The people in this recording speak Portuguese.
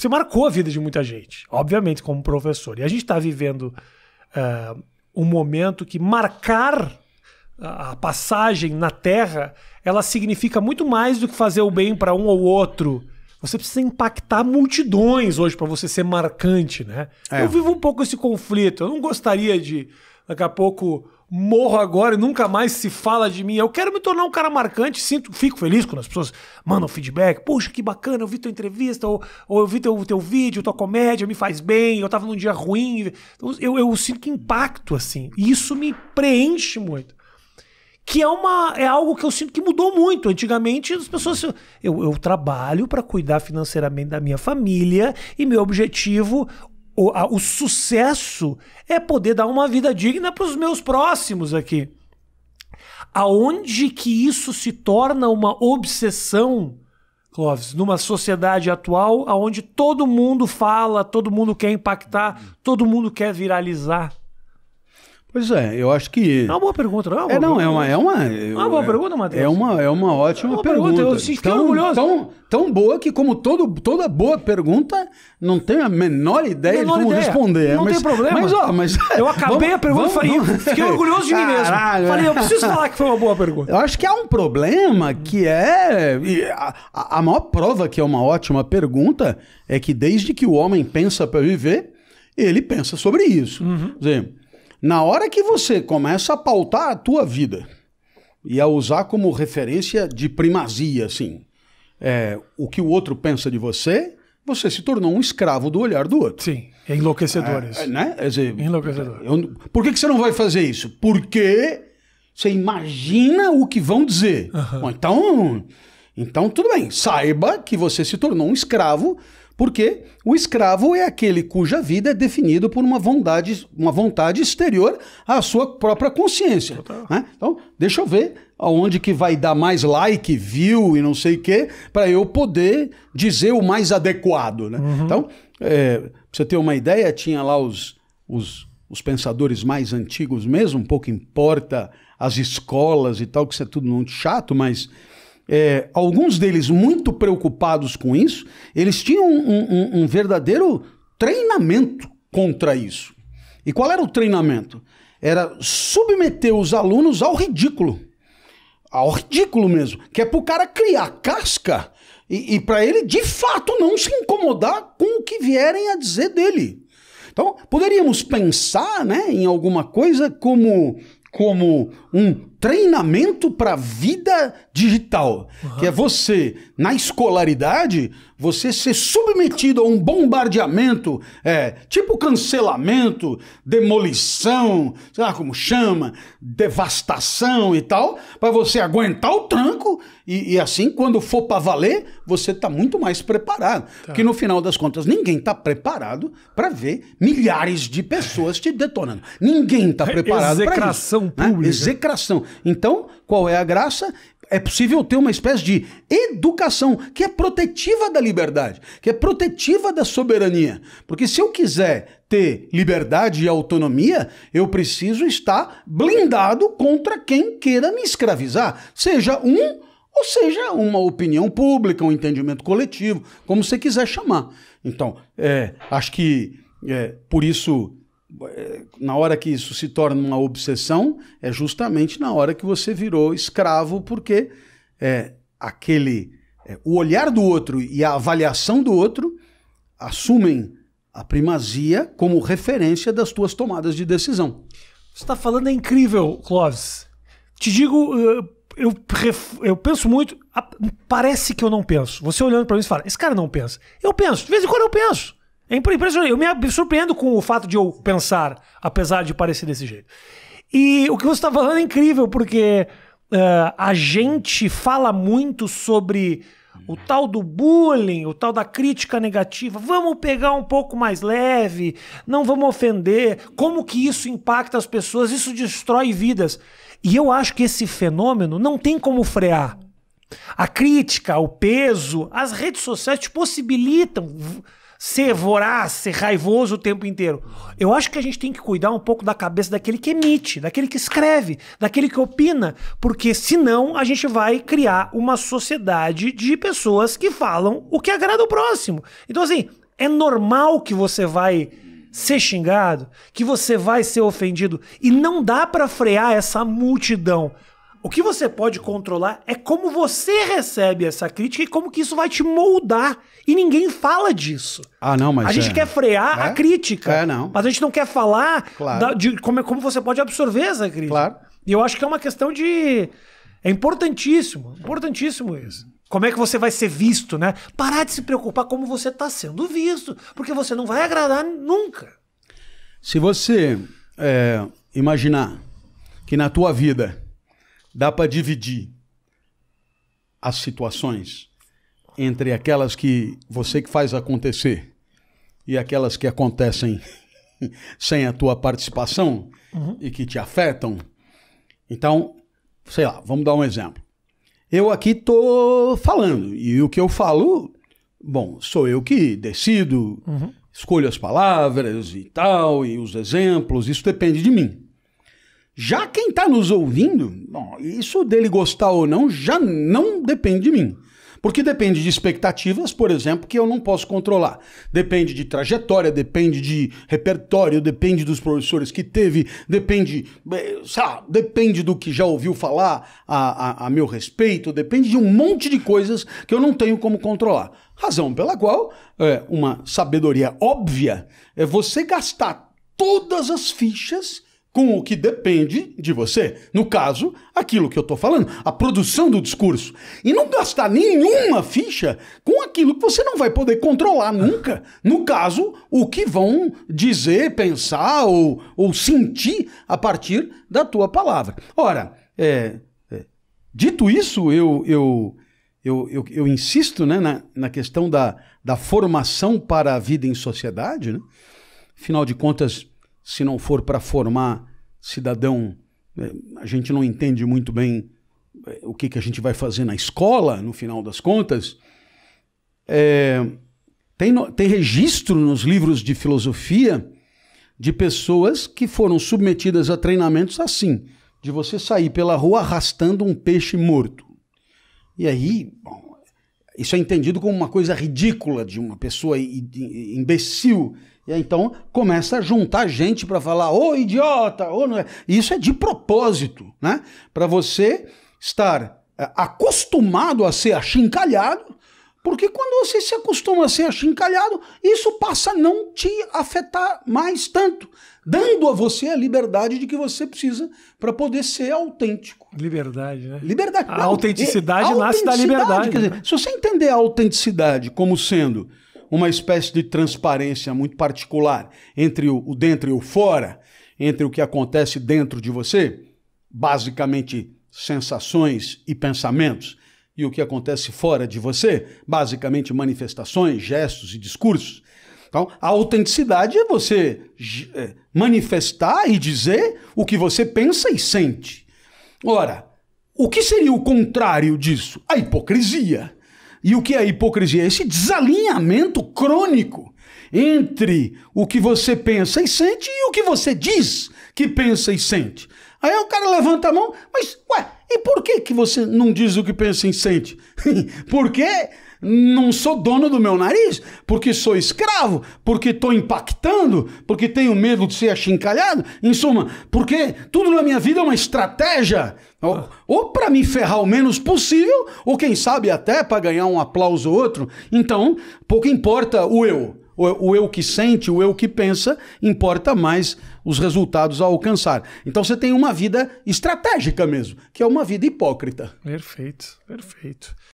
você marcou a vida de muita gente, obviamente, como professor. E a gente está vivendo uh, um momento que marcar a passagem na Terra, ela significa muito mais do que fazer o bem para um ou outro. Você precisa impactar multidões hoje para você ser marcante, né? É. Eu vivo um pouco esse conflito. Eu não gostaria de daqui a pouco morro agora e nunca mais se fala de mim. Eu quero me tornar um cara marcante, sinto, fico feliz quando as pessoas mandam feedback. Puxa, que bacana, eu vi tua entrevista, ou, ou eu vi teu, teu vídeo, tua comédia, me faz bem, eu tava num dia ruim. Então, eu, eu sinto impacto, assim. E isso me preenche muito. Que é, uma, é algo que eu sinto que mudou muito. Antigamente, as pessoas. Eu, eu trabalho para cuidar financeiramente da minha família e meu objetivo o, a, o sucesso é poder dar uma vida digna para os meus próximos aqui. Aonde que isso se torna uma obsessão, Clóvis, numa sociedade atual aonde todo mundo fala, todo mundo quer impactar, todo mundo quer viralizar? Pois é, eu acho que. É uma boa pergunta, não é? Uma é, não, é uma. É uma, é uma boa é, pergunta, Matheus. É uma, é uma ótima é uma pergunta. pergunta. Eu sinto tão, orgulhoso. Tão, tão boa que, como todo, toda boa pergunta, não tenho a menor ideia menor de como ideia. responder. Não mas, tem problema. Mas, ó, mas. Eu acabei vamos, a pergunta e falei, fiquei orgulhoso de mim mesmo. Falei, eu preciso falar que foi uma boa pergunta. Eu acho que há um problema que é. A, a maior prova que é uma ótima pergunta é que desde que o homem pensa para viver, ele pensa sobre isso. Uhum. Por exemplo na hora que você começa a pautar a tua vida e a usar como referência de primazia, assim, é, o que o outro pensa de você, você se tornou um escravo do olhar do outro. Sim, é enlouquecedor é, Né? dizer, enlouquecedor. Eu, por que, que você não vai fazer isso? Porque você imagina o que vão dizer. Uhum. Bom, então, então, tudo bem, saiba que você se tornou um escravo porque o escravo é aquele cuja vida é definida por uma vontade, uma vontade exterior à sua própria consciência. Né? Então, deixa eu ver aonde que vai dar mais like, view e não sei o quê, para eu poder dizer o mais adequado. Né? Uhum. Então, é, pra você ter uma ideia, tinha lá os, os, os pensadores mais antigos mesmo, pouco importa as escolas e tal, que isso é tudo muito chato, mas é, alguns deles muito preocupados com isso, eles tinham um, um, um verdadeiro treinamento contra isso. E qual era o treinamento? Era submeter os alunos ao ridículo. Ao ridículo mesmo. Que é para o cara criar casca e, e para ele, de fato, não se incomodar com o que vierem a dizer dele. Então, poderíamos pensar né, em alguma coisa como, como um treinamento para vida digital, uhum. que é você na escolaridade você ser submetido a um bombardeamento, é, tipo cancelamento, demolição, sei lá como chama, devastação e tal, para você aguentar o tranco e, e assim, quando for para valer, você está muito mais preparado. Tá. Porque no final das contas, ninguém está preparado para ver milhares de pessoas te detonando. Ninguém está é preparado para isso. Execração né? pública. Né? Execração. Então, qual é a graça? É possível ter uma espécie de educação que é protetiva da liberdade, que é protetiva da soberania. Porque se eu quiser ter liberdade e autonomia, eu preciso estar blindado contra quem queira me escravizar, seja um ou seja uma opinião pública, um entendimento coletivo, como você quiser chamar. Então, é, acho que é, por isso é, na hora que isso se torna uma obsessão, é justamente na hora que você virou escravo, porque é, aquele é, o olhar do outro e a avaliação do outro assumem a primazia como referência das tuas tomadas de decisão. Você está falando é incrível, Clóvis. Te digo, eh, eu, eu penso muito, parece que eu não penso. Você olhando para mim e fala, esse cara não pensa. Eu penso, de vez em quando eu penso. É impressionante. Eu me surpreendo com o fato de eu pensar, apesar de parecer desse jeito. E o que você está falando é incrível, porque uh, a gente fala muito sobre o tal do bullying, o tal da crítica negativa. Vamos pegar um pouco mais leve, não vamos ofender. Como que isso impacta as pessoas? Isso destrói vidas. E eu acho que esse fenômeno não tem como frear. A crítica, o peso, as redes sociais te possibilitam ser voraz, ser raivoso o tempo inteiro. Eu acho que a gente tem que cuidar um pouco da cabeça daquele que emite, daquele que escreve, daquele que opina, porque senão a gente vai criar uma sociedade de pessoas que falam o que agrada o próximo. Então, assim, é normal que você vai ser xingado, que você vai ser ofendido e não dá para frear essa multidão. O que você pode controlar é como você recebe essa crítica e como que isso vai te moldar. E ninguém fala disso. Ah, não, mas. A gente é. quer frear é? a crítica. É, não. Mas a gente não quer falar claro. da, de como, é, como você pode absorver essa crítica. Claro. E eu acho que é uma questão de. É importantíssimo, importantíssimo isso. Como é que você vai ser visto, né? Parar de se preocupar como você está sendo visto, porque você não vai agradar nunca. Se você é, imaginar que na tua vida Dá para dividir as situações entre aquelas que você que faz acontecer e aquelas que acontecem sem a tua participação uhum. e que te afetam. Então, sei lá, vamos dar um exemplo. Eu aqui tô falando e o que eu falo, bom, sou eu que decido, uhum. escolho as palavras e tal e os exemplos, isso depende de mim. Já quem está nos ouvindo, bom, isso dele gostar ou não já não depende de mim. Porque depende de expectativas, por exemplo, que eu não posso controlar. Depende de trajetória, depende de repertório, depende dos professores que teve, depende, eh, sabe, depende do que já ouviu falar a, a, a meu respeito, depende de um monte de coisas que eu não tenho como controlar. Razão pela qual, é, uma sabedoria óbvia é você gastar todas as fichas com o que depende de você. No caso, aquilo que eu estou falando, a produção do discurso. E não gastar nenhuma ficha com aquilo que você não vai poder controlar nunca. No caso, o que vão dizer, pensar ou, ou sentir a partir da tua palavra. Ora, é, é, dito isso, eu, eu, eu, eu, eu insisto né, na, na questão da, da formação para a vida em sociedade. Né? Afinal de contas, se não for para formar cidadão, né, a gente não entende muito bem é, o que, que a gente vai fazer na escola, no final das contas, é, tem, no, tem registro nos livros de filosofia de pessoas que foram submetidas a treinamentos assim, de você sair pela rua arrastando um peixe morto. E aí, bom, isso é entendido como uma coisa ridícula de uma pessoa imbecil. E então começa a juntar gente para falar, ô oh, idiota, ô oh, não é. Isso é de propósito, né? Para você estar eh, acostumado a ser achincalhado porque quando você se acostuma a ser achincalhado, isso passa a não te afetar mais tanto, dando a você a liberdade de que você precisa para poder ser autêntico. Liberdade, né? Liberdade. A não, é autenticidade é, nasce da liberdade. Quer dizer, né? se você entender a autenticidade como sendo uma espécie de transparência muito particular entre o, o dentro e o fora, entre o que acontece dentro de você, basicamente sensações e pensamentos, e o que acontece fora de você, basicamente manifestações, gestos e discursos. Então, a autenticidade é você é, manifestar e dizer o que você pensa e sente. Ora, o que seria o contrário disso? A hipocrisia. E o que é a hipocrisia? Esse desalinhamento crônico entre o que você pensa e sente e o que você diz que pensa e sente. Aí o cara levanta a mão, mas, ué, e por que, que você não diz o que pensa e sente? Porque não sou dono do meu nariz, porque sou escravo, porque estou impactando, porque tenho medo de ser achincalhado. Em suma, porque tudo na minha vida é uma estratégia. Ah. Ou, ou para me ferrar o menos possível, ou quem sabe até para ganhar um aplauso ou outro. Então, pouco importa o eu. O, o eu que sente, o eu que pensa, importa mais os resultados a alcançar. Então você tem uma vida estratégica mesmo, que é uma vida hipócrita. Perfeito, perfeito.